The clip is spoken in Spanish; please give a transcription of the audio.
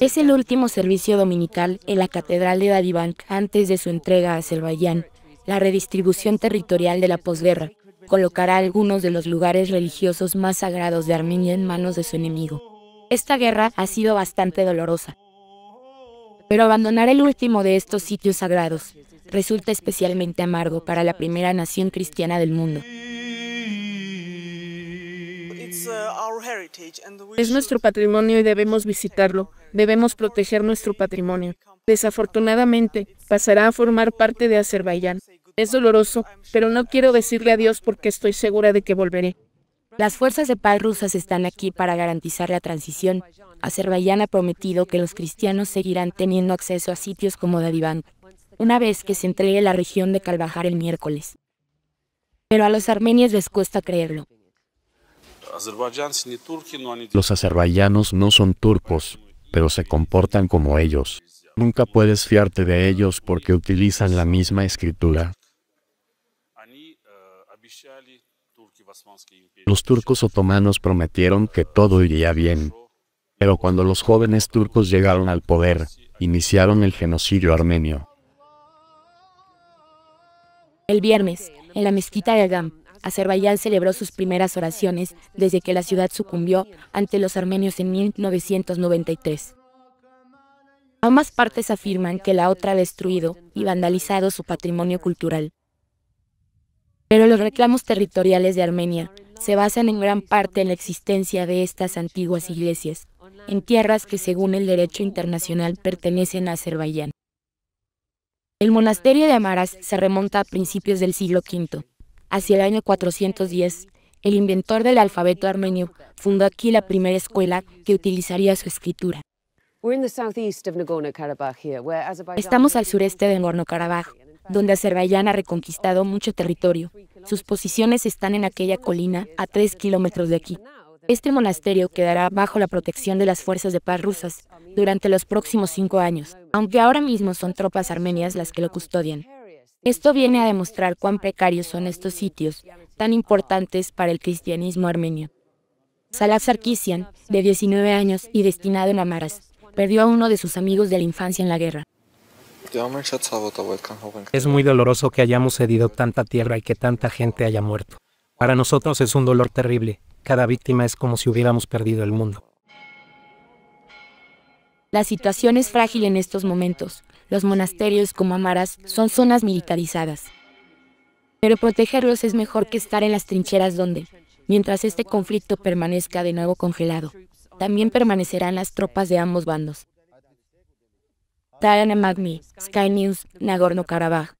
Es el último servicio dominical en la Catedral de Dadibank antes de su entrega a Azerbaiyán. La redistribución territorial de la posguerra colocará algunos de los lugares religiosos más sagrados de Armenia en manos de su enemigo. Esta guerra ha sido bastante dolorosa, pero abandonar el último de estos sitios sagrados resulta especialmente amargo para la primera nación cristiana del mundo. Uh, es nuestro patrimonio y debemos visitarlo. Debemos proteger nuestro patrimonio. Desafortunadamente, pasará a formar parte de Azerbaiyán. Es doloroso, pero no quiero decirle adiós porque estoy segura de que volveré. Las fuerzas de paz rusas están aquí para garantizar la transición. Azerbaiyán ha prometido que los cristianos seguirán teniendo acceso a sitios como Dadiván, una vez que se entregue la región de Kalbajar el miércoles. Pero a los armenios les cuesta creerlo. Los azerbaiyanos no son turcos, pero se comportan como ellos. Nunca puedes fiarte de ellos porque utilizan la misma escritura. Eh, los turcos otomanos prometieron que todo iría bien. Pero cuando los jóvenes turcos llegaron al poder, iniciaron el genocidio armenio. El viernes, en la mezquita de Agam, Azerbaiyán celebró sus primeras oraciones desde que la ciudad sucumbió ante los armenios en 1993. Ambas partes afirman que la otra ha destruido y vandalizado su patrimonio cultural. Pero los reclamos territoriales de Armenia se basan en gran parte en la existencia de estas antiguas iglesias, en tierras que según el derecho internacional pertenecen a Azerbaiyán. El monasterio de Amaras se remonta a principios del siglo V. Hacia el año 410, el inventor del alfabeto armenio fundó aquí la primera escuela que utilizaría su escritura. Estamos al sureste de Nagorno-Karabaj, donde Azerbaiyán ha reconquistado mucho territorio. Sus posiciones están en aquella colina a tres kilómetros de aquí. Este monasterio quedará bajo la protección de las fuerzas de paz rusas durante los próximos cinco años, aunque ahora mismo son tropas armenias las que lo custodian. Esto viene a demostrar cuán precarios son estos sitios, tan importantes para el cristianismo armenio. Salazar Sarkisian, de 19 años y destinado en Amaras, perdió a uno de sus amigos de la infancia en la guerra. Es muy doloroso que hayamos cedido tanta tierra y que tanta gente haya muerto. Para nosotros es un dolor terrible. Cada víctima es como si hubiéramos perdido el mundo. La situación es frágil en estos momentos, los monasterios como Amaras son zonas militarizadas. Pero protegerlos es mejor que estar en las trincheras donde, mientras este conflicto permanezca de nuevo congelado, también permanecerán las tropas de ambos bandos. Diana Sky News, Nagorno-Karabaj.